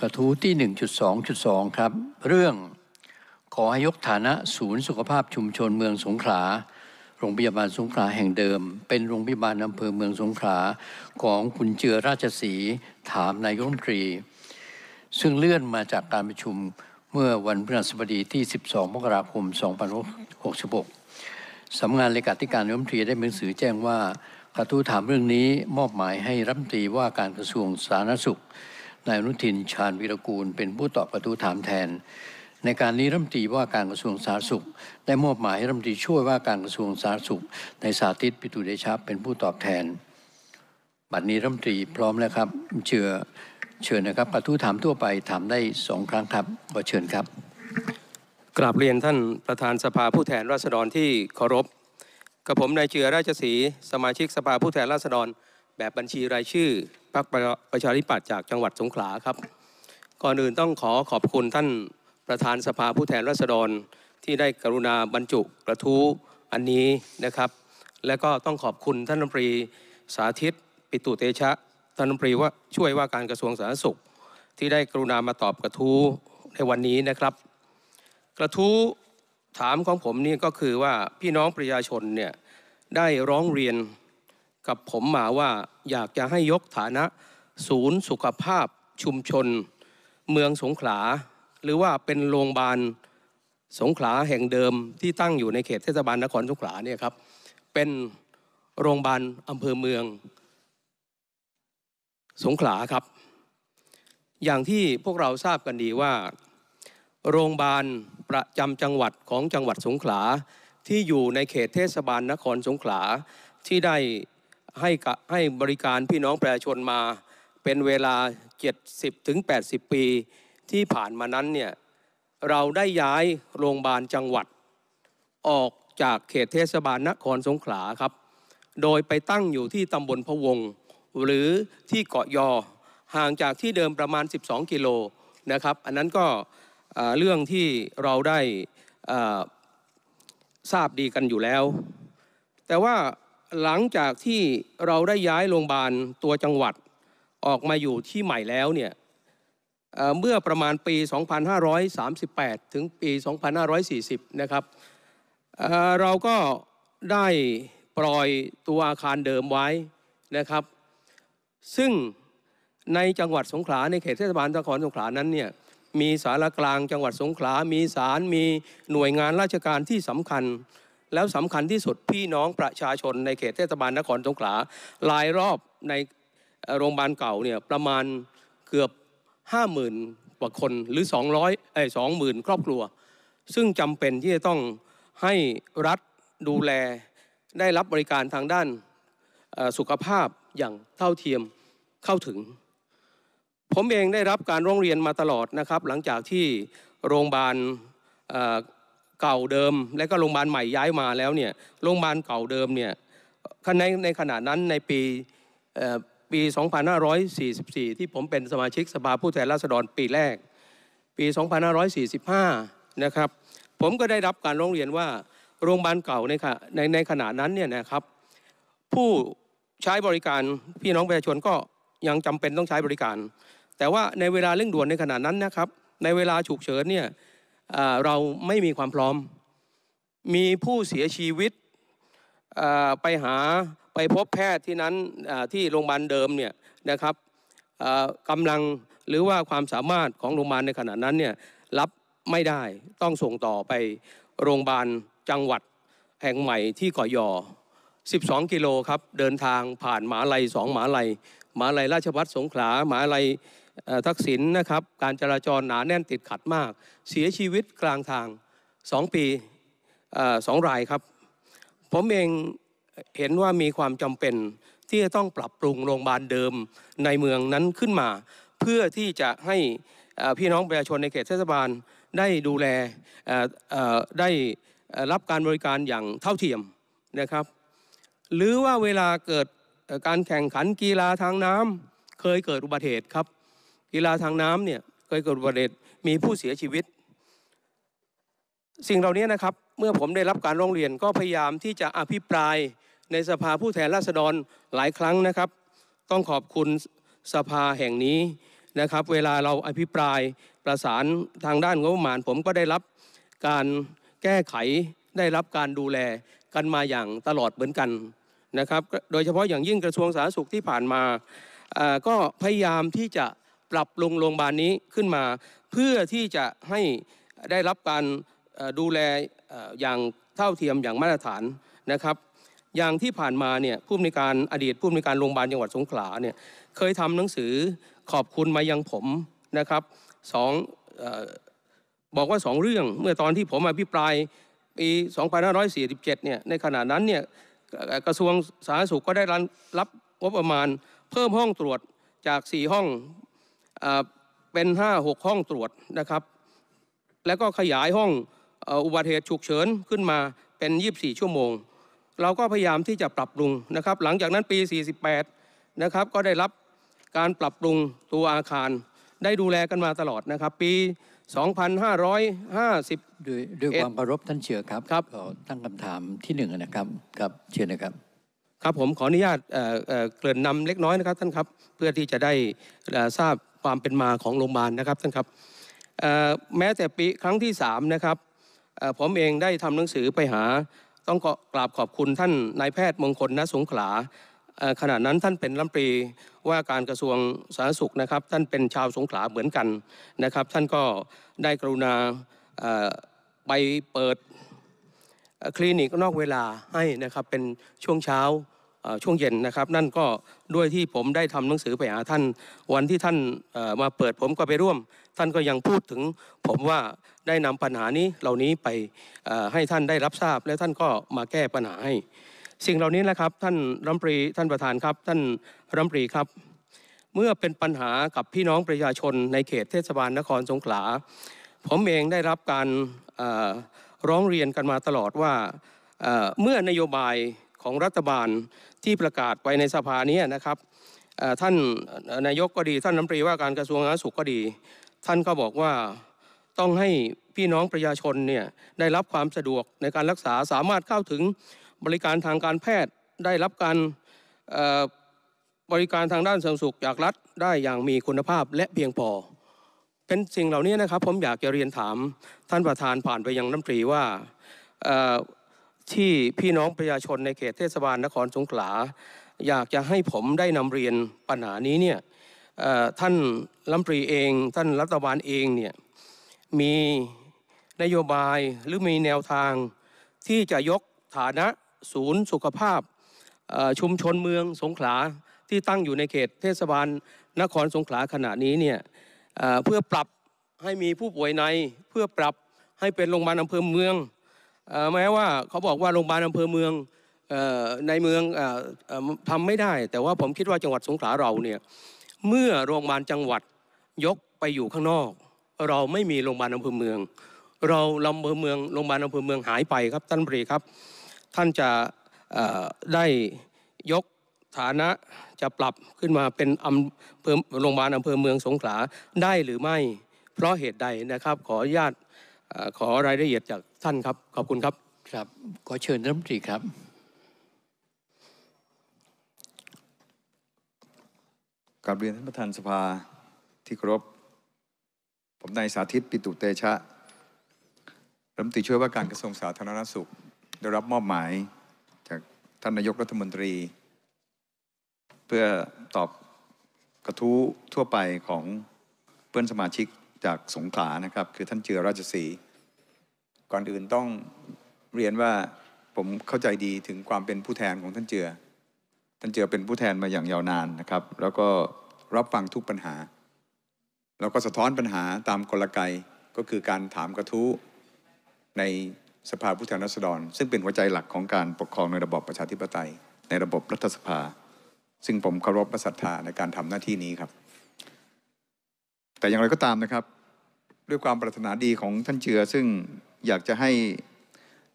กระทู้ที่ 1.2.2 ครับ เรื่องขอให้ยกฐานะศูนย์สุขภาพชุมชนเมืองสงขลาโรงพยาบาลสงขลาแห่งเดิม เป็นโรงพยาบาลอำเภอเมืองสงขลาของคุณเจือราชสีถามนายรัฐมนตรี ซึ่งเลื่อนมาจากการประชุมเมื่อวันพฤหัสบดีที่ 12 มกราคม2566 สำนักงานเลขาธิการรัฐมนตรีได้หนังสือแจ้งว่า กระทู้ถามเรื่องนี้มอบหมายให้รัฐมนตรีว่าการกระทรวงสาธารณสุขนายอนุทินชาญวิรกูล เป็นผู้ตอบกระทู้ถามแทน ในการนี้รัฐมนตรีว่าการกระทรวงสาธารณสุข ได้มอบหมายให้รัฐมนตรีช่วยว่าการกระทรวงสาธารณสุขในสาธิตปิตุเดชาเป็นผู้ตอบแทนบัดนี้รัฐมนตรีพร้อมแล้วครับเชื่อเชิญนะครับกระทู้ถามทั่วไปถามได้สองครั้งครับ ขอเชิญครับ กราบเรียนท่านประธานสภาผู้แทนราษฎรที่เคารพกับผมนายเชือราชสี สมาชิกสภาผู้แทนราษฎรแบบบัญชีรายชื่อพรรคประชาธิปัตย์จากจังหวัดสงขลาครับ ก่อนอื่นต้องขอขอบคุณท่านประธานสภาผู้แทนราษฎร ที่ได้กรุณาบรรจุกระทู้อันนี้นะครับ และก็ต้องขอบคุณท่านรัฐมนตรีสาธิต ปิตุเตชะท่านรัฐมนตรีว่าช่วยว่าการกระทรวงสาธารณสุข ที่ได้กรุณามาตอบกระทู้ในวันนี้นะครับ กระทู้ถามของผมนี่ก็คือว่าพี่น้องประชาชนเนี่ยได้ร้องเรียนกับผมมาว่าอยากจะให้ยกฐานะศูนย์ สุขภาพ ชุมชนเมืองสงขลาหรือว่าเป็นโรงพยาบาลสงขลาแห่งเดิม ที่ตั้งอยู่ในเขตเทศบาลนครสงขลาเนี่ยครับ เป็นโรงพยาบาลอำเภอเมือง สงขลา ครับ อย่างที่พวกเราทราบกันดีว่า โรงพยาบาลประจำจังหวัดของจังหวัดสงขลา ที่อยู่ในเขตเทศบาลนครสงขลาที่ได้ให้ให้บริการพี่น้องประชาชนมาเป็นเวลา 70-80ถึงปี ที่ผ่านมานั้นเนี่ยเราได้ย้ายโรงพยาบาลจังหวัด ออกจากเขตเทศบาลนครสงขลาครับ โดยไปตั้งอยู่ที่ตำบลพะวงหรือที่เกาะยอห่างจากที่เดิมประมาณ12กิโลนะครับ อันนั้นก็เรื่องที่เราได้ทราบดีกันอยู่แล้ว แต่ว่าหลังจากที่เราได้ย้ายโรงพยาบาลตัวจังหวัดออกมาอยู่ที่ใหม่แล้วเนี่ยเมื่อประมาณปี 2538 ถึงปี 2540 นะครับเราก็ได้ปล่อยตัวอาคารเดิมไว้นะครับ ซึ่งในจังหวัดสงขลา ในเขตเทศบาลนครสงขลานั้นเนี่ยมีสารกลางจังหวัดสงขลา มีศาล มีหน่วยงานราชการที่สำคัญแล้วสำคัญที่สุดพี่น้องประชาชนในเขตเทศบาลนครสงขลาลายรอบในโรงพยาบาลเก่าเนี่ยประมาณเกือบ 50,000กว่าคนหรือ 200ไอ้20,000 ครอบครัว ซึ่งจำเป็นที่จะต้องให้รัฐดูแลได้รับบริการทางด้านสุขภาพอย่างเท่าเทียมเข้าถึง ผมเองได้รับการร้องเรียนมาตลอดนะครับ หลังจากที่โรงพยาบาลเก่าเดิมและก็โรงพยาบาลใหม่ย้ายมาแล้วเนี่ยโรงพยาบาลเก่าเดิมเนี่ยในในขณะนั้นในปีปี 2544 ที่ผมเป็นสมาชิกสภาผู้แทนราษฎรปีแรก ปี 2545 นะครับผมก็ได้รับการร้องเรียนว่าโรงพยาบาลเก่าในในในขณะนั้นเนี่ยนะครับผู้ใช้บริการพี่น้องประชาชนก็ยังจำเป็นต้องใช้บริการ แต่ว่าในเวลาเร่งด่วนในขณะนั้นนะครับในเวลาฉุกเฉินเนี่ยเราไม่มีความพร้อมมีผู้เสียชีวิตไปหาไปพบแพทย์ที่นั้นที่โรงพยาบาลเดิมเนี่ยนะครับกำลังหรือว่าความสามารถของโรงพยาบาลในขณะนั้นเนี่ยรับไม่ได้ต้องส่งต่อไปโรงพยาบาลจังหวัดแห่งใหม่ที่ก่อยอ12 กิโลครับ เดินทางผ่านหมาลัยสองหมาลัยหมาลัย ราชวัตรสงขลาหมาลัยทักษิณนะครับการจราจรหนาแน่นติดขัดมาก เสียชีวิตกลางทาง 2 ปีสองรายครับ ผมเองเห็นว่ามีความจำเป็นที่จะต้องปรับปรุงโรงพยาบาลเดิมในเมืองนั้นขึ้นมา เพื่อที่จะให้พี่น้องประชาชนในเขตเทศบาลได้ดูแลได้รับการบริการอย่างเท่าเทียมนะครับ หรือว่าเวลาเกิดการแข่งขันกีฬาทางน้ำเคยเกิดอุบัติเหตุครับกีฬาทางน้ำเนี่ยเคยเกิดอุบัติเหตุมีผู้เสียชีวิต สิ่งเหล่านี้นะครับ เมื่อผมได้รับการร้องเรียนก็พยายามที่จะอภิปรายในสภาผู้แทนราษฎรหลายครั้งนะครับ ต้องขอบคุณสภาแห่งนี้นะครับ เวลาเราอภิปรายประสานทางด้านงบประมาณผมก็ได้รับการแก้ไขได้รับการดูแลกันมาอย่างตลอดเหมือนกันนะครับ โดยเฉพาะอย่างยิ่งกระทรวงสาธารณสุขที่ผ่านมา ก็พยายามที่จะปรับลงโรงพยาบาลนี้ขึ้นมา เพื่อที่จะให้ได้รับการดูแลอย่างเท่าเทียมอย่างมาตรฐานนะครับ อย่างที่ผ่านมาเนี่ยผู้อำนวยการอดีตผู้อำนวยการโรงพยาบาลจังหวัดสงขลาเนี่ยเคยทำหนังสือขอบคุณมายังผมนะครับสองบอกว่า2เรื่องเมื่อตอนที่ผมอภิปราย ปี 2547เนี่ยในขณะนั้นเนี่ยกระทรวงสาธารณสุขก็ได้รับงบประมาณเพิ่มห้องตรวจจาก4ห้องเป็น 5 6 ห้องตรวจนะครับ แล้วก็ขยายห้อง อุบัติเหตุฉุกเฉินขึ้นมาเป็น 24 ชั่วโมง เราก็พยายามที่จะปรับปรุงนะครับ หลังจากนั้นปี 48นะครับก็ได้รับการปรับปรุงตัวอาคาร ได้ดูแลกันมาตลอดนะครับ ปี 2550ด้วยด้วยความเคารพท่านเชื่อครับครับตั้งคำถามที่หนึ่งนะครับ ครับเช่อนะครับ ครับผมขออนุญาตเกริ่นนำเล็กน้อยนะครับท่านครับเพื่อที่จะได้ทราบความเป็นมาของโรงพยาบาลนะครับท่านครับ แม้แต่ปีครั้งที่3นะครับผมเองได้ทำหนังสือไปหาต้องกราบขอบคุณท่านนายแพทย์มงคลณสงขลาขณะนั้นท่านเป็นรัมปรี ว่าการกระทรวงสาธารณสุขนะครับ ท่านเป็นชาวสงขลาเหมือนกันนะครับ ท่านก็ได้กรุณาไปเปิดคลินิกนอกเวลาให้นะครับเป็นช่วงเช้าช่วงเย็นนะครับ นั่นก็ ด้วยที่ผมได้ทำหนังสือไปหาท่านวันที่ท่านมาเปิดผมก็ไปร่วม ท่านก็ยังพูดถึง ผมว่าได้นำปัญหานี้ เหล่านี้ไปให้ท่านได้รับทราบและท่านก็มาแก้ปัญหาให้ สิ่งเหล่านี้นะครับท่านรัมปรีท่านประธานครับท่านรัมปรีครับเมื่อเป็นปัญหากับพี่น้องประชาชนในเขตเทศบาลนครสงขลาผมเองได้รับการร้องเรียนกันมาตลอดว่าเมื่อนโยบายของรัฐบาลที่ประกาศไปในสภานี้นะครับท่านนายกก็ดี ท่านรัฐมนตรีว่าการกระทรวงสาธารณสุขก็ดี ท่านก็บอกว่าต้องให้พี่น้องประชาชนเนี่ยได้รับความสะดวกในการรักษาสามารถเข้าถึงบริการทางการแพทย์ ได้รับการบริการทางด้านสาธารณสุขจากรัฐได้อย่างมีคุณภาพและเพียงพอเป็นสิ่งเหล่านี้นะครับผมอยากจะเรียนถาม ท่านประธานผ่านไปยังน้ำตรีว่าที่พี่น้องประชาชนในเขตเทศบาลนครสงขลาอยากจะให้ผมได้นำเรียนปัญหานี้เนี่ยท่านลํปรีเอง ท่านรัฐบาลเองเนี่ยมีนโยบายหรือมีแนวทางที่จะยกฐานะศูนย์ สุขภาพชุมชนเมืองสงขลาที่ตั้งอยู่ในเขตเทศบาลนครสงขลาขณะนี้เนี่ยเพื่อปรับให้มีผู้ป่วยใน เพื่อปรับให้เป็นโรงพยาบาลอำเภอเมืองแม้ว่าเขาบอกว่าโรงพยาบาลอำเภอเมืองในเมืองทำไม่ได้ แต่ว่าผมคิดว่าจังหวัดสงขลาเราเนี่ยเมื่อโรงพยาบาลจังหวัดยกไปอยู่ข้างนอก เราไม่มีโรงพยาบาลอำเภอเมือง เราลำเภอเมืองโรงพยาบาลอำเภอเมืองหายไปครับท่านปรีครับ ท่านจะได้ยกฐานะจะปรับขึ้นมาเป็นอำเภอโรงพยาบาลอำเภอเมืองสงขลาได้หรือไม่เพราะเหตุใดนะครับขออนุญาตขอรายละเอียดจากท่านครับ ขอบคุณ ครับ ครับ ขอเชิญรัฐมนตรีครับกัาบเรียนท่านประธานสภาที่เคารพ ผมนายสาธิตปิตุเตชะ รัฐมนตรีช่วยว่าการกระทรวงสาธารณสุขได้รับมอบหมายจากท่านนายกรัฐมนตรี เพื่อตอบกระทู้ทั่วไปของเพื่อนสมาชิกจากสงขลานะครับ คือท่านเจือราชสีก่อนอื่นต้องเรียนว่าผมเข้าใจดีถึงความเป็นผู้แทนของท่านเจือ ท่านเจือเป็นผู้แทนมาอย่างยาวนานนะครับ แล้วก็รับฟังทุกปัญหา แล้วก็สะท้อนปัญหาตามกลไกก็คือการถามกระทู้ในสภาผู้แทนราษฎร ซึ่งเป็นหัวใจหลักของการปกครองในระบอบประชาธิปไตย ในระบบรัฐสภา ซึ่งผมเคารพประศรัทธาในการทำหน้าที่นี้ครับ แต่อย่างไรก็ตามนะครับด้วยความปรารถนาดีของท่านเจือซึ่งอยากจะให้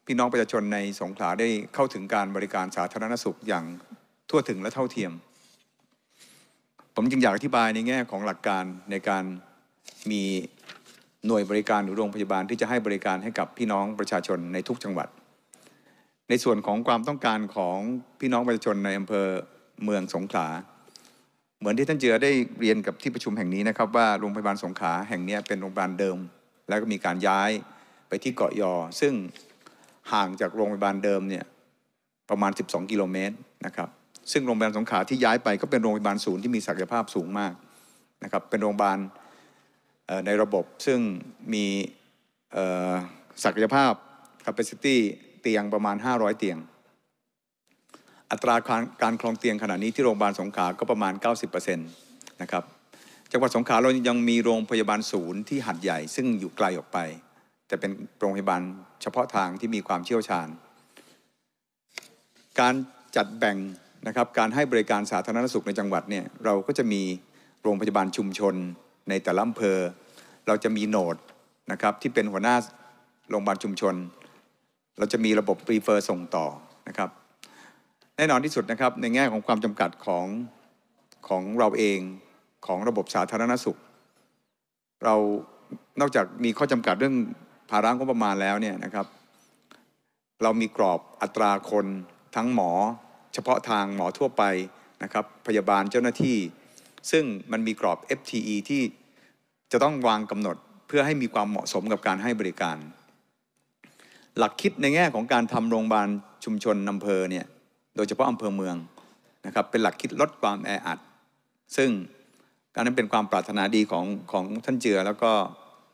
พี่น้องประชาชนในสงขลาได้เข้าถึงการบริการสาธารณสุขอย่างทั่วถึงและเท่าเทียม ผมจึงอยากอธิบายในแง่ของหลักการในการมีหน่วยบริการหรือโรงพยาบาลที่จะให้บริการให้กับพี่น้องประชาชนในทุกจังหวัด ในส่วนของความต้องการของพี่น้องประชาชนในอำเภอเมืองสงขลา เหมือนที่ท่านเจือได้เรียนกับที่ประชุมแห่งนี้นะครับ ว่าโรงพยาบาลสงขลาแห่งนี้เป็นโรงพยาบาลเดิม แล้วก็มีการย้ายไปที่เกาะยอ ซึ่งห่างจากโรงพยาบาลเดิม เนี่ยประมาณ 12 กิโลเมตรนะครับ ซึ่งโรงพยาบาลสงขาที่ย้ายไปก็เป็นโรงพยาบาลศูนย์ที่มีศักยภาพสูงมากนะครับเป็นโรงพยาบาลในระบบซึ่งมีศักยภาพ capacity เตียงประมาณ 500 เตียง อัตราการคลองเตียงขณะนี้ที่โรงพยาบาลสงขาก็ประมาณ 90%นะครับจังหวัดสงขลาเรายังมีโรงพยาบาลศูนย์ที่หัดใหญ่ซึ่งอยู่ไกลออกไปแต่เป็นโรงพยาบาลเฉพาะทางที่มีความเชี่ยวชาญ การจัดแบ่งนะครับการให้บริการสาธารณสุขในจังหวัดเนี่ยเราก็จะมีโรงพยาบาลชุมชนในแต่ละอำเภอ เราจะมีโนดนะครับที่เป็นหัวหน้าโรงพยาบาลชุมชน เราจะมีระบบรีเฟอร์ส่งต่อนะครับแน่นอนที่สุดนะครับในแง่ของความจำกัดของของเราเองของระบบสาธารณสุข เรา นอกจากมีข้อจำกัดเรื่องภาระงบประมาณแล้วเนี่ยนะครับ เรามีกรอบอัตราคนทั้งหมอ เฉพาะทางหมอทั่วไปนะครับพยาบาลเจ้าหน้าที่ ซึ่งมันมีกรอบ FTE ที่จะต้องวางกำหนดเพื่อให้มีความเหมาะสมกับการให้บริการ หลักคิดในแง่ของการทำโรงพยาบาลชุมชนอำเภอเนี่ยโดยเฉพาะอำเภอเมืองนะครับเป็นหลักคิดลดความแออัด ซึ่งการนั้นเป็นความปรารถนาดีของของท่านเจือแล้วก็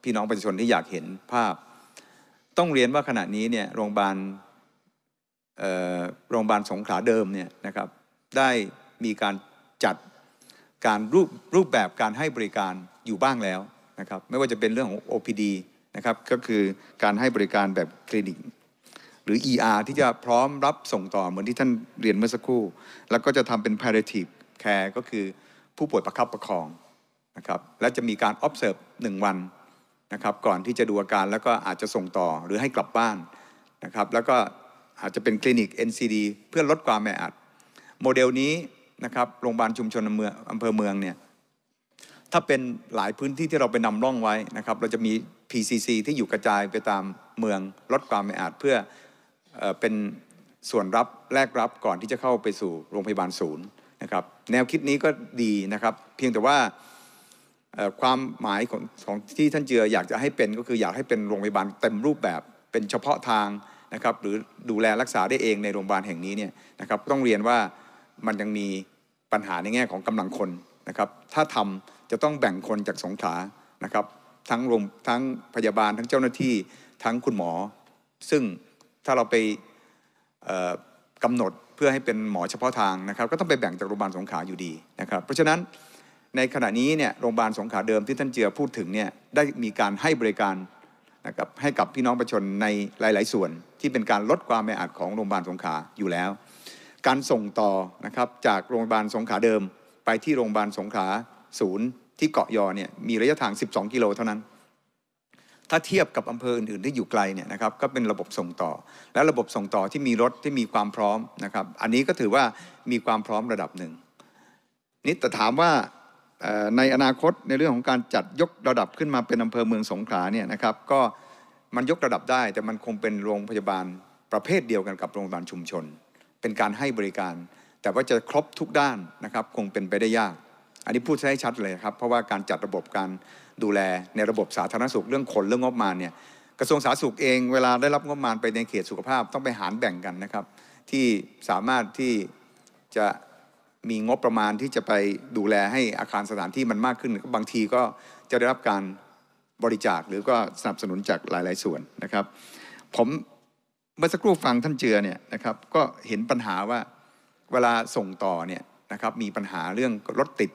พี่น้องประชาชนที่อยากเห็นภาพ ต้องเรียนว่าขณะนี้เนี่ยโรงพยาบาลโรงพยาบาลสงขลาเดิมเนี่ยนะครับได้มีการจัดการรูปรูปแบบการให้บริการอยู่บ้างแล้วนะครับไม่ว่าจะเป็นเรื่องของ OPD นะครับก็คือการให้บริการแบบคลินิกหรือ ER ที่จะพร้อมรับส่งต่อเหมือนที่ท่านเรียนเมื่อสักครู่ แล้วก็จะทำเป็น palliative care ก็คือผู้ป่วยประคับประคองนะครับและจะมีการ observe 1วันะครับก่อนที่จะดูอาการแล้วก็อาจจะส่งต่อหรือให้กลับบ้านนะครับแล้วก็อาจจะเป็นคลินิก NCD เพื่อลดความแออัด โมเดลนี้นะครับโรงพยาบาลชุมชนอำเภออำเภอเมืองเนี่ยถ้าเป็นหลายพื้นที่ที่เราไปนำร่องไว้นะครับเราจะมี PCC ที่อยู่กระจายไปตามเมือง ลดความแออัดเพื่อเป็นส่วนรับแลกรับก่อนที่จะเข้าไปสู่โรงพยาบาลศูนย์นะครับแนวคิดนี้ก็ดีนะครับ เพียงแต่ว่าความหมายของของที่ท่านเจืออยากจะให้เป็นก็คืออยากให้เป็นโรงพยาบาลเต็มรูปแบบเป็นเฉพาะทางนะครับหรือดูแลรักษาได้เองในโรงพยาบาลแห่งนี้เนี่ยนะครับต้องเรียนว่ามันยังมีปัญหาในแง่ของกำลังคนนะครับถ้าทำจะต้องแบ่งคนจากสงขานะครับทั้งโรงทั้งพยาบาลทั้งเจ้าหน้าที่ทั้งคุณหมอ ซึ่งถ้าเราไปกำหนดเพื่อให้เป็นหมอเฉพาะทางนะครับ ก็ต้องไปแบ่งจากโรงพยาบาลสงขาอยู่ดีนะครับเพราะฉะนั้นในขณะนี้เนี่ยโรงพยาบาลสงขลาเดิมที่ท่านเจือพูดถึงเนี่ยได้มีการให้บริการนะครับให้กับพี่น้องประชาชนในหลาย ๆ ส่วน ที่เป็นการลดความแออัดของโรงพยาบาลสงขลาอยู่แล้ว การส่งต่อนะครับ จากโรงพยาบาลสงขลาเดิม ไปที่โรงพยาบาลสงขลาศูนย์ที่เกาะยอเนี่ยมีระยะทาง 12 กิโลเท่านั้น ถ้าเทียบกับอำเภออื่น ๆ ที่อยู่ไกลเนี่ยนะครับก็เป็นระบบส่งต่อ และระบบส่งต่อที่มีรถที่มีความพร้อมนะครับอันนี้ก็ถือว่ามีความพร้อมระดับหนึ่งนี่แต่ถามว่าในอนาคตในเรื่องของการจัดยกระดับขึ้นมาเป็นอำเภอเมืองสงขลาเนี่ยนะครับก็มันยกระดับได้ แต่มันคงเป็นโรงพยาบาลประเภทเดียวกันกับโรงพยาบาลชุมชน เป็นการให้บริการ แต่ว่าจะครบทุกด้านนะครับ คงเป็นไปได้ยาก อันนี้พูดให้ชัดเลยครับเพราะว่าการจัดระบบการดูแลในระบบสาธารณสุขเรื่องคนเรื่องงบมาเนี่ยกระทรวงสาธารณสุขเองเวลาได้รับงบมาไปในเขตสุขภาพ ต้องไปหารแบ่งกันนะครับ ที่สามารถที่จะมีงบประมาณที่จะไปดูแลให้อาคารสถานที่มันมากขึ้นบางทีก็จะได้รับการบริจาค หรือก็สนับสนุนจากหลาย ๆส่วนนะครับ ผมเมื่อสักครู่ฟังท่านเจือเนี่ยนะครับก็เห็นปัญหาว่าเวลาส่งต่อเนี่ยนะครับมีปัญหาเรื่องรถติด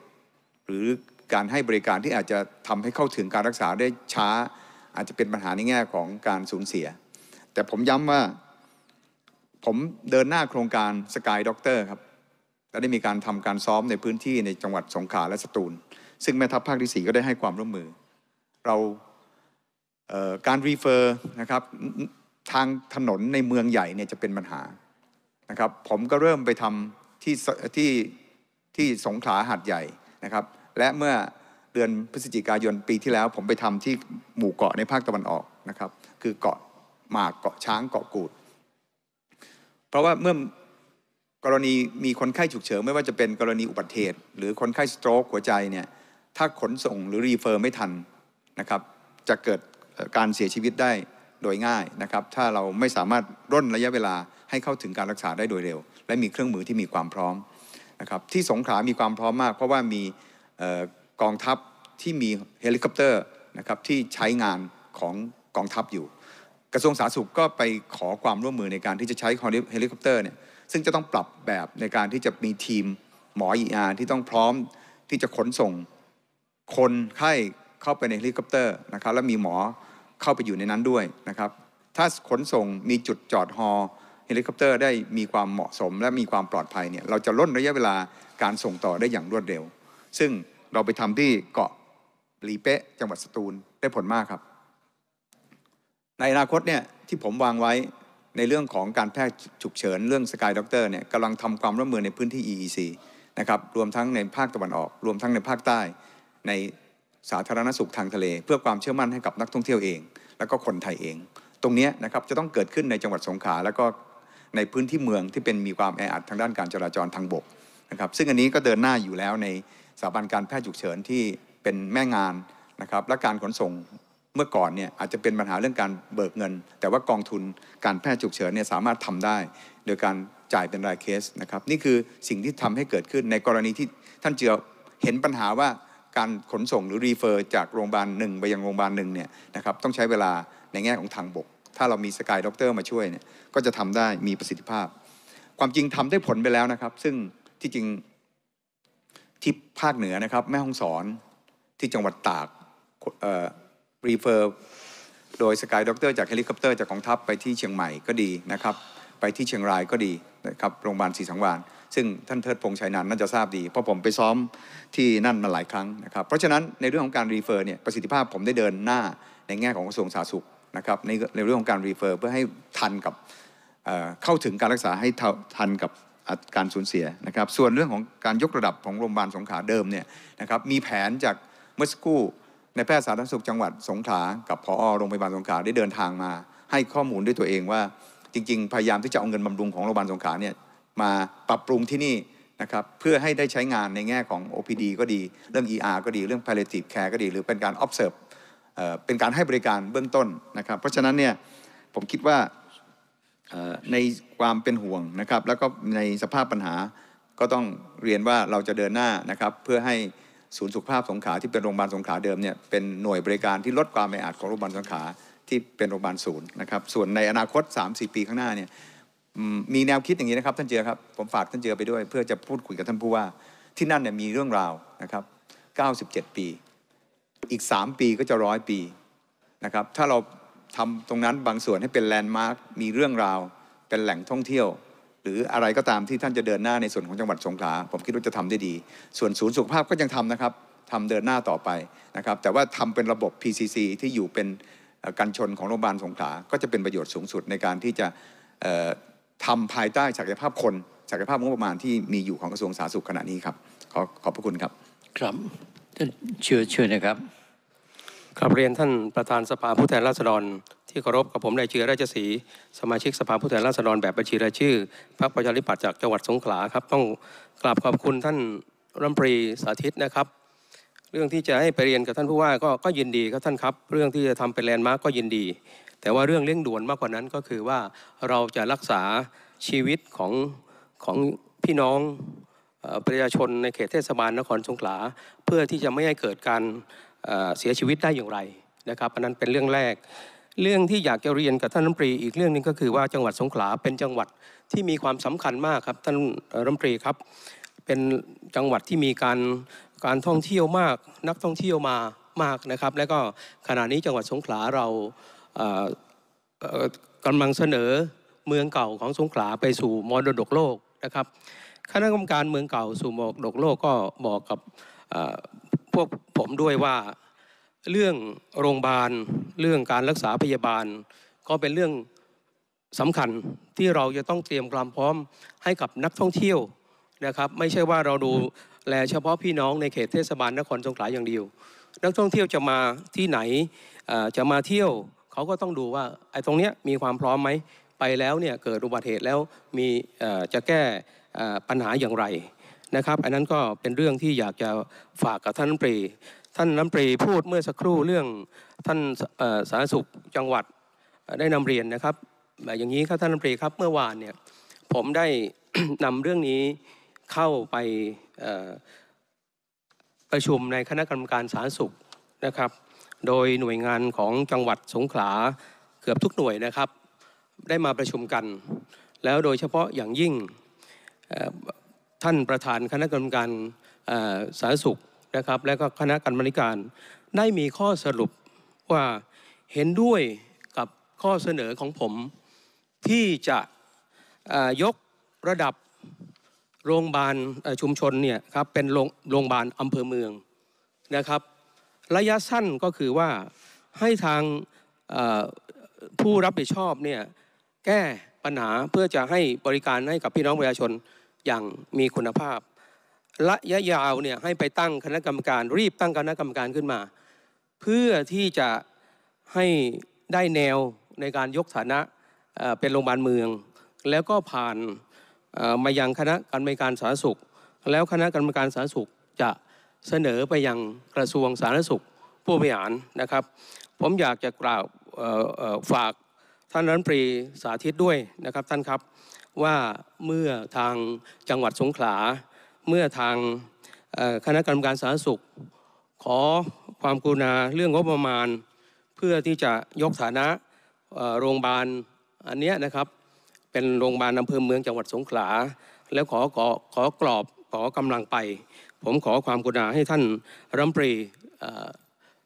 หรือการให้บริการที่อาจจะทำให้เข้าถึงการรักษาได้ช้า อาจจะเป็นปัญหาในแง่ของการสูญเสีย แต่ผมย้ำว่าผมเดินหน้าโครงการสกายด็อกเตอร์ครับก็ได้มีการทำการซ้อมในพื้นที่ในจังหวัดสงขลาและสตูล ซึ่งแม่ทัพภาคที่4ก็ได้ให้ความร่วมมือ เราการรีเฟอร์นะครับ ทางถนนในเมืองใหญ่เนี่ยจะเป็นปัญหานะครับผมก็เริ่มไปทำที่ที่ที่สงขลาหาดใหญ่นะครับและเมื่อเดือนพฤศจิกายนปีที่แล้ว ผมไปทำที่หมู่เกาะในภาคตะวันออกนะครับ คือเกาะหมากเกาะช้างเกาะกูด เพราะว่าเมื่อกรณีมีคนไข้ฉุกเฉินไม่ว่าจะเป็น กรณีอุบัติเหตุหรือคนไข้สโตรกหัวใจเนี่ยถ้าขนส่งหรือ รีเฟอร์ไม่ทันนะครับจะเกิดการเสียชีวิตได้โดยง่ายนะครับถ้าเราไม่สามารถร่นระยะเวลาให้เข้าถึงการรักษาได้โดยเร็ว และมีเครื่องมือที่มีความพร้อมนะครับที่สงขลามีความพร้อมมาก เพราะว่ามีกองทัพที่มีเฮลิคอปเตอร์นะครับที่ใช้งานของกองทัพอยู่ กระทรวงสาธารณสุขก็ไปขอความร่วมมือในการที่จะใช้เฮลิคอปเตอร์เนี่ยซึ่งจะต้องปรับแบบในการที่จะมีทีมหมอ ER ที่ต้องพร้อมที่จะขนส่งคนไข้เข้าไปในเฮลิคอปเตอร์นะครับและมีหมอเข้าไปอยู่ในนั้นด้วยนะครับ ถ้าขนส่งมีจุดจอดฮอเฮลิคอปเตอร์ได้มีความเหมาะสมและมีความปลอดภัยเนี่ยเราจะลดระยะเวลาการส่งต่อได้อย่างรวดเร็ว ซึ่งเราไปทำที่เกาะหลีเป๊ะจังหวัดสตูลได้ผลมากครับ ในอนาคตเนี่ยที่ผมวางไว้ในเรื่องของการแพทย์ฉุกเฉิน เรื่องสกายด็อกเตอร์เนี่ยกำลังทำความร่วมมือในพื้นที่ EEC นะครับ รวมทั้งในภาคตะวันออก รวมทั้งในภาคใต้ ในสาธารณสุขทางทะเล เพื่อความเชื่อมั่นให้กับนักท่องเที่ยวเอง แล้วก็คนไทยเอง ตรงนี้นะครับจะต้องเกิดขึ้นในจังหวัดสงขลาแล้วก็ในพื้นที่เมืองที่เป็นมีความแออัดทางด้านการจราจรทางบกนะครับซึ่งอันนี้ก็เดินหน้าอยู่แล้วในสถาบันการแพทย์ฉุกเฉินที่เป็นแม่งานนะครับและการขนส่งมื่อก่อนเนี่ยอาจจะเป็นปัญหาเรื่องการเบิกเงิน แต่ว่ากองทุนการแพทย์ฉุกเฉินเนี่ยสามารถทำได้ โดยการจ่ายเป็นรายเคสนะครับ นี่คือสิ่งที่ทำให้เกิดขึ้นในกรณีที่ท่านเจือเห็นปัญหาว่าการขนส่งหรือรีเฟอร์จากโรงพยาบาลหนึ่ง ไปยังโรงพยาบาลหนึ่งเนี่ยนะครับต้องใช้เวลาในแง่ของทางบก ถ้าเรามีสกายด็อกเตอร์มาช่วยเนี่ยก็จะทำได้มีประสิทธิภาพ ความจริงทำได้ผลไปแล้วนะครับ ซึ่งที่จริงที่ภาคเหนือนะครับ แม่ฮ่องสอนที่จังหวัดตากรีเฟอร์โดยสกายด็อกเตอร์จากเฮลิคอปเตอร์จากกองทัพไปที่เชียงใหม่ก็ดีนะครับ ไปที่เชียงรายก็ดีนะครับ โรงพยาบาลศรีสังวานซึ่งท่านเทิดพงษ์ชัยนันน่าจะทราบดี เพราะผมไปซ้อมที่นั่นมาหลายครั้งนะครับ เพราะฉะนั้นในเรื่องของการรีเฟอร์เนี่ย ประสิทธิภาพผมได้เดินหน้าในแง่ของกระทรวงสาธารณสุขนะครับ ในเรื่องของการรีเฟอร์เพื่อให้ทันกับเข้าถึงการรักษาให้ทันกับการสูญเสียนะครับส่วนเรื่องของการยกระดับของโรงพยาบาลสงขลาเดิมเนี่ยนะครับมีแผนจากเมื่อสักครู่ในแพทย์สาธารณสุขจังหวัดสงขลากับพอ โรงพยาบาลสงขลาได้เดินทางมาให้ข้อมูลด้วยตัวเองว่าจริง ๆ พยายามที่จะเอาเงินบำรุงของโรงพยาบาลสงขลาเนี่ยมาปรับปรุงที่นี่นะครับเพื่อให้ได้ใช้งานในแง่ของ OPD ก็ดีเรื่อง ER ก็ดีเรื่อง palliative care ก็ดีหรือเป็นการ observe เป็นการให้บริการเบื้องต้นนะครับ เพราะฉะนั้นเนี่ยผมคิดว่าในความเป็นห่วงนะครับแล้วก็ในสภาพปัญหา ก็ต้องเรียนว่าเราจะเดินหน้านะครับเพื่อให้ศูนย์สุขภาพสงขาที่เป็นโรงพยาบาลสงขาเดิมเนี่ยเป็นหน่วยบริการที่ลดความแออัดของโรงพยาบาลสงขาที่เป็นโรงพยาบาลศูนย์นะครับส่วนในอนาคต3-4ปีข้างหน้าเนี่ยมีแนวคิดอย่างนี้นะครับท่านเจอครับผมฝากท่านเจอไปด้วยเพื่อจะพูดคุยกับท่านผู้ว่าที่นั่นเนี่ยมีเรื่องราวนะครับ97 ปีอีก 3 ปีก็จะร้อยปีนะครับถ้าเราทำตรงนั้นบางส่วนให้เป็นแลนด์มาร์คมีเรื่องราวเป็นแหล่งท่องเที่ยวหรืออะไรก็ตามที่ท่านจะเดินหน้าในส่วนของจังหวัดสงขลาผมคิดว่าจะทำได้ดี ส่วนศูนย์สุขภาพก็ยังทำนะครับทำเดินหน้าต่อไปนะครับแต่ว่าทำเป็นระบบ PCC ที่อยู่เป็นกันชนของโรงพยาบาลสงขลาก็จะเป็นประโยชน์สูงสุดในการที่จะทำภายใต้ศักยภาพคนศักยภาพงบประมาณที่มีอยู่ของกระทรวงสาธารณสุขขณะนี้ครับขอขอบพระคุณครับ ครับเชิญเชิญนะครับขอับเรียนท่านประธานสภาผู้แทนราษฎรที่เคารพกับผมนายเชื้อราชสี สมาชิกสภาผู้แทนราษฎร แบบบัญชีรายชื่อ พรรคประชาธิปัตย์จากจังหวัดสงขลาครับ ต้องกราบขอบคุณท่านรัมปรีสาธิตนะครับ เรื่องที่จะให้ไปเรียนกับท่านผู้ว่าก็ก็ยินดีครับท่านครับ เรื่องที่จะทำเป็นแลนด์มาร์กก็ยินดี แต่ว่าเรื่องเร่งด่วนมากกว่านั้นก็คือว่าเราจะรักษาชีวิตของของพี่น้องประชาชนในเขตเทศบาลนครสงขลาเพื่อที่จะไม่ให้เกิดการเสียชีวิตได้อย่างไรนะครับอันนั้นเป็นเรื่องแรกเรื่องที่อยากจะเรียนกับท่านรัฐมนตรีอีกเรื่องนึงก็คือว่าจังหวัดสงขลาเป็นจังหวัดที่มีความสำคัญมากครับท่านรัฐมนตรีครับเป็นจังหวัดที่มีการการท่องเที่ยวมาก นักท่องเที่ยวมามากนะครับ และก็ขณะนี้จังหวัดสงขลาเรากำลังเสนอเมืองเก่าของสงขลาไปสู่มรดกโลกนะครับคณะกรรมการเมืองเก่าสู่มรดกโลกก็บอกกับพวกผมด้วยว่าเรื่องโรงพยาบาลเรื่องการรักษาพยาบาล ก็เป็นเรื่องสำคัญที่เราจะต้องเตรียมความพร้อมให้กับนักท่องเที่ยวนะครับไม่ใช่ว่าเราดูแลเฉพาะพี่น้องในเขตเทศบาลนครสงขลาอย่างเดียว นักท่องเที่ยวจะมาที่ไหนจะมาเที่ยวเขาก็ต้องดูว่าไอ้ตรงเนี้ยมีความพร้อมไหมไปแล้วเนี่ยเกิดอุบัติเหตุแล้วมีจะแก้ปัญหาอย่างไรนะครับอันนั้นก็เป็นเรื่องที่อยากจะฝากกับท่านปรีท่านน้ำปรีพูดเมื่อสักครู่เรื่องท่านสาธารณสุขจังหวัดได้นำเรียนนะครับแบบอย่างนี้ครับ ท่านน้ำปตรีครับ เมื่อวานเนี่ยผมได้นำเรื่องนี้เข้าไปประชุมในคณะกรรมการสาธารณสุขนะครับ โดยหน่วยงานของจังหวัดสงขลาเกือบทุกหน่วยนะครับ ได้มาประชุมกัน แล้วโดยเฉพาะอย่างยิ่งท่านประธานคณะกรรมการสาธารณสุขนะครับและก็คณะกรรมการได้มีข้อสรุปว่าเห็นด้วยกับข้อเสนอของผม ที่จะยกระดับโรงพยาบาลชุมชนเนี่ยครับเป็นโรงพยาบาลอำเภอเมืองนะครับ ระยะสั้นก็คือว่าให้ทางผู้รับผิดชอบเนี่ยแก้ปัญหาเพื่อจะให้บริการให้กับพี่น้องประชาชนอย่างมีคุณภาพระยะยาวเนี่ยให้ไปตั้งคณะกรรมการ รีบตั้งคณะกรรมการขึ้นมา เพื่อที่จะให้ได้แนวในการยกฐานะเป็นโรงพยาบาลเมือง แล้วก็ผ่านมายังคณะกรรมการสาธารณสุข แล้วคณะกรรมการสาธารณสุขจะเสนอไปยังกระทรวงสาธารณสุขผู้บริหารนะครับ ผมอยากจะกล่าวฝากท่านรัฐมนตรีสาธิตด้วยนะครับท่านครับว่าเมื่อทางจังหวัดสงขลาเมื่อทางคณะกรรมการสาธารณสุข ขอความกรุณาเรื่องงบประมาณ เพื่อที่จะยกฐานะโรงพยาบาลอันนี้นะครับเป็นโรงพยาบาลอำเภอเมืองจังหวัดสงขลาแล้วขอขอขอกรอบขอกำลังไป ผมขอความกรุณาให้ท่านรัมปรี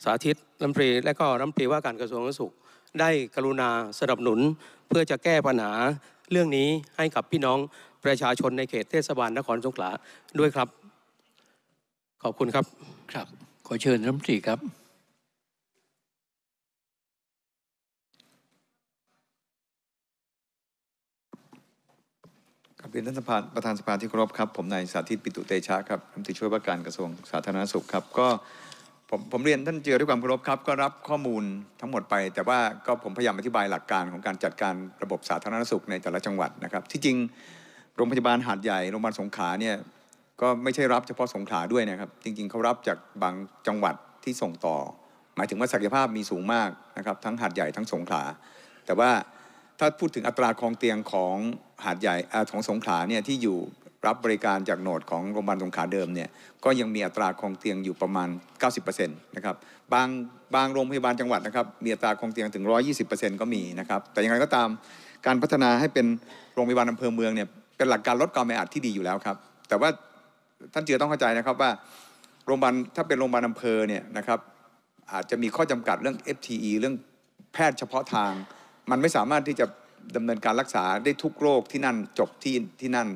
สาธิตรัมปรี และก็รัมปรีว่าการกระทรวงสาธารณสุข ได้กรุณาสนับสนุนเพื่อจะแก้ปัญหาเรื่องนี้ให้กับพี่น้องประชาชนในเขตเทศบาลนครสงขลาด้วยครับ ขอบคุณครับครับขอเชิญรัฐมนตรีครับครับเรียนท่านสภาประธานสภาที่เคารพครับ ผมนายสาธิตปิตุเตชะครับรัฐมนตรีช่วยว่าการกระทรวงสาธารณสุขครับก็ผมผมเรียนท่านเจือด้วยความเคารพครับก็รับข้อมูลทั้งหมดไป แต่ว่าก็ผมพยายามอธิบายหลักการของการจัดการระบบสาธารณสุขในแต่ละจังหวัดนะครับ ที่จริงโรงพยาบาลหาดใหญ่โรงพยาบาลสงขลาเนี่ยก็ไม่ใช่รับเฉพาะสงขลาด้วยนะครับจริงๆเขารับจากบางจังหวัดที่ส่งต่อ หมายถึงว่าศักยภาพมีสูงมากนะครับทั้งหาดใหญ่ทั้งสงขลาแต่ว่าถ้าพูดถึงอัตราครองเตียงของหาดใหญ่ของสงขลาเนี่ยที่อยู่รับบริการจากโหนดของโรงพยาบาลสงขลาเดิมเนี่ยก็ยังมีอัตราครองเตียงอยู่ประมาณ 90%นะครับบางบางโรงพยาบาลจังหวัดนะครับ มีอัตราครองเตียงถึง 120%ก็มีนะครับแต่อย่างไรก็ตามการพัฒนาให้เป็นโรงพยาบาลอำเภอเมืองเนี่ยเป็นหลักการลดความแออัดที่ดีอยู่แล้วครับแต่ว่าท่านเจือต้องเข้าใจนะครับว่า โรงพยาบาลถ้าเป็นโรงพยาบาลอำเภอเนี่ยนะครับอาจจะมีข้อจำกัดเรื่อง FTE เรื่องแพทย์เฉพาะทาง มันไม่สามารถที่จะดำเนินการรักษาได้ทุกโรคที่นั่นจบที่ที่นั่น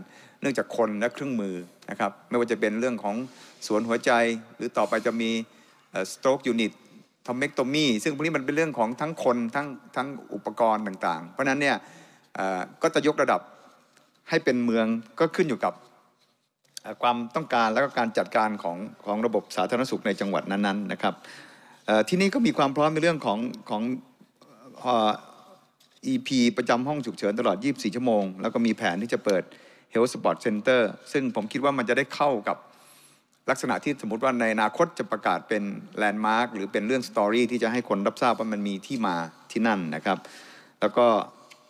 เนื่องจากคนและเครื่องมือนะครับไม่ว่าจะเป็นเรื่องของสวนหัวใจ หรือต่อไปจะมี stroke unit ทอมเมกโตมีซึ่งพวกนี้มันเป็นเรื่องของทั้งคนทั้งทั้งอุปกรณ์ต่างๆ เพราะนั้นเนี่ยก็จะยกระดับให้เป็นเมืองก็ขึ้นอยู่กับความต้องการและก็การจัดการของ ของระบบสาธารณสุขในจังหวัดนั้น ๆ นะครับ ที่นี่ก็มีความพร้อมในเรื่องของ ของอีพีประจำห้องฉุกเฉินตลอด 24 ชั่วโมง แล้วก็มีแผนที่จะเปิด Health Spot Center ซึ่งผมคิดว่ามันจะได้เข้ากับลักษณะที่สมมติว่าในอนาคตจะประกาศเป็นแลนด์มาร์คหรือเป็นเรื่องสตอรี่ที่จะให้คนรับทราบว่ามันมีที่มาที่นั่นนะครับ แล้วก็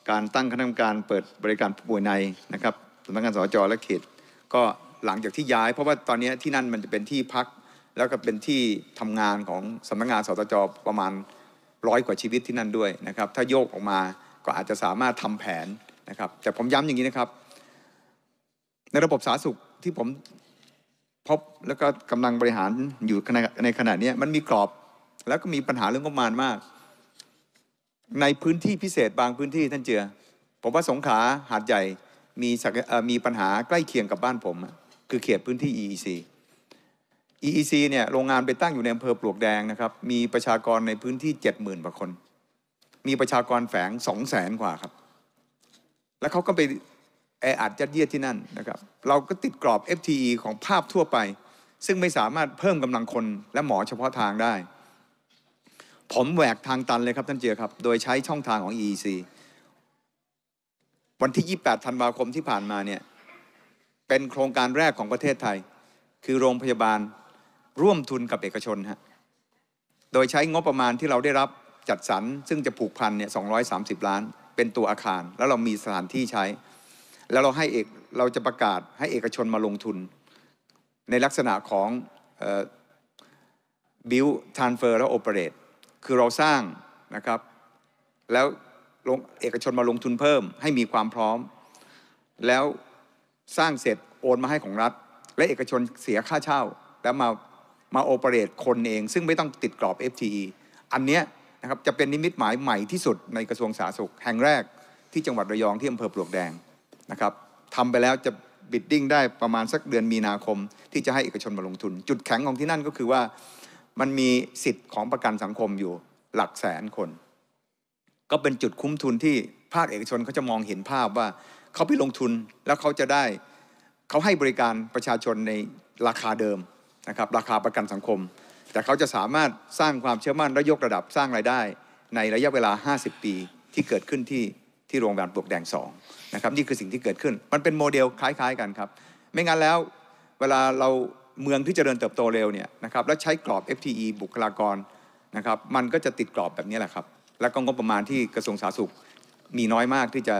การตั้งคณะกรรมการเปิดบริการผู้ป่วยในนะครับสำนักงานสจและเขตก็หลังจากที่ย้าย เพราะว่าตอนนี้ที่นั่นมันจะเป็นที่พักแล้วก็เป็นที่ทำงานของสำนักงานสจประมาณร้อยกว่าชีวิตที่นั่นด้วยนะครับถ้าโยกออกมาก็อาจจะสามารถทำแผนนะครับแต่ผมย้ำอย่างนี้นะครับ ในระบบสาธารณสุขที่ผมพบแล้วก็กำลังบริหารอยู่ในขณะนี้มันมีกรอบแล้วก็มีปัญหาเรื่องงบประมาณมากในพื้นที่พิเศษบางพื้นที่ท่านเจือผมว่าสงขลาหาดใหญ่มีมีปัญหาใกล้เคียงกับบ้านผม คือเขตพื้นที่ EEC EEC เนี่ยโรงงานไปตั้งอยู่ในอำเภอปลวกแดงนะครับ มีประชากรในพื้นที่ 7 0 0 0นกว่าคน มีประชากรแฝง2 0 0แสนกว่าครับ แล้วเขาก็ไปแออัดยัดเยียดที่นั่นนะครับ เราก็ติดกรอบ FTE ของภาพทั่วไป ซึ่งไม่สามารถเพิ่มกำลังคนและหมอเฉพาะทางได้ผมแหวกทางตันเลยครับ ท่านเจือครับ โดยใช้ช่องทางของ EEC วันที่ 28 ธันวาคมที่ผ่านมาเนี่ย เป็นโครงการแรกของประเทศไทย คือโรงพยาบาลร่วมทุนกับเอกชนฮะ โดยใช้งบประมาณที่เราได้รับจัดสรรซึ่งจะผูกพันเนี่ย 230 ล้าน เป็นตัวอาคาร แล้วเรามีสถานที่ใช้ แล้วเราให้เอกเราจะประกาศให้เอกชนมาลงทุน ในลักษณะของ build transfer และ operate คือเราสร้างนะครับแล้วเอกชนมาลงทุนเพิ่ม ให้มีความพร้อม แล้วสร้างเสร็จโอนมาให้ของรัฐ และเอกชนเสียค่าเช่า แล้วมามาโอเปเรตคนเอง ซึ่งไม่ต้องติดกรอบ FTE อันเนี้ยนะครับจะเป็นนิมิตหมายใหม่ที่สุดในกระทรวงสาธารณสุขแห่งแรก ที่จังหวัดระยองที่อำเภอปลวกแดงนะครับทำไปแล้วจะบิดดิ้งได้ประมาณสักเดือนมีนาคมที่จะให้เอกชนมาลงทุน จุดแข็งของที่นั่นก็คือว่ามันมีสิทธิ์ของประกันสังคมอยู่หลักแสนคน ก็เป็นจุดคุ้มทุนที่ภาคเอกชนเขาจะมองเห็นภาพว่าเขาไปลงทุนแล้วเขาจะได้เขาให้บริการประชาชนในราคาเดิมนะครับราคาประกันสังคม แต่เขาจะสามารถสร้างความเชื่อมั่นและยกระดับสร้างรายได้ ในระยะเวลา 50 ปีที่เกิดขึ้นที่ที่โรงพยาบาลปลวกแดง2นะครับนี่คือสิ่งที่เกิดขึ้น มันเป็นโมเดลคล้าย ๆ กันครับไม่งั้นแล้วเวลาเราเมืองที่จเจริญเติบโตเร็วเนี่ยนะครับแล้วใช้กรอบ FTE บุคลากรนะครับ มันก็จะติดกรอบแบบนี้แหละครับ แล้วก็งบประมาณที่กระทรวงสาธารณสุขมีน้อยมากที่จะ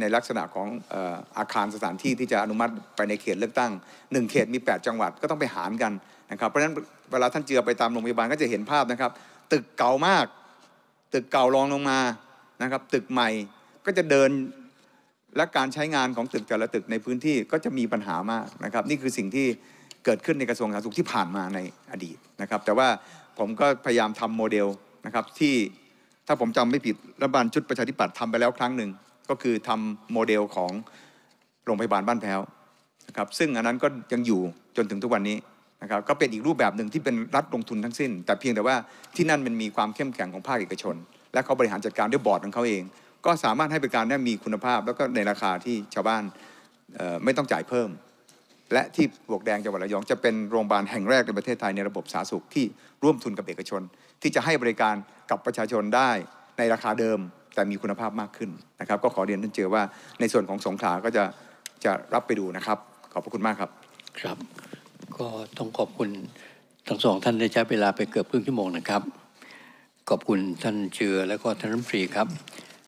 ในลักษณะของอาคารสถานที่ที่จะอนุมัติไปในเขตเลือกตั้ง 1 เขตมี 8 จังหวัดก็ต้องไปหารกันนะครับเพราะฉะนั้นเวลาท่านเจือไปตามโรงพยาบาลก็จะเห็นภาพนะครับ ตึกเก่ามาก ตึกเก่ารองลงมานะครับตึกใหม่ก็จะเดินและการใช้งานของตึกแต่ละตึกในพื้นที่ก็จะมีปัญหามากนะครับนี่คือสิ่งที่เกิดขึ้นในกระทรวงสาธารณสุขที่ผ่านมาในอดีตนะครับแต่ว่าผมก็พยายามทำโมเดลนะครับที่ถ้าผมจำไม่ผิดรัฐบาลชุดประชาธิปัตย์ทำไปแล้วครั้งหนึ่งก็คือทำโมเดลของโรงพยาบาลบ้านแพ้วนะครับซึ่งอันนั้นก็ยังอยู่จนถึงทุกวันนี้นะครับก็เป็นอีกรูปแบบหนึ่งที่เป็นรัฐลงทุนทั้งสิ้น แต่เพียงแต่ว่าที่นั่นมันมีความเข้มแข็งของภาคเอกชน และเขาบริหารจัดการด้วยบอร์ดของเขาเอง ก็สามารถให้บริการได้มีคุณภาพ แล้วก็ในราคาที่ชาวบ้านไม่ต้องจ่ายเพิ่มและที่บวกแดงจังหวัดระยอง จะเป็นโรงพยาบาลแห่งแรกในประเทศไทยในระบบสาธารณสุขที่ร่วมทุนกับเอกชน ที่จะให้บริการกับประชาชนได้ในราคาเดิมแต่มีคุณภาพมากขึ้นนะครับ ก็ขอเรียนท่านเจอว่าในส่วนของสงขลาก็จะจะรับไปดูนะครับ ขอบพระคุณมากครับ ครับ ก็ต้องขอบคุณทั้งสองท่านได้ใช้เวลาไปเกือบครึ่งชั่วโมงนะครับขอบคุณท่านเชือและก็ท่านรัฐมนตรีครับ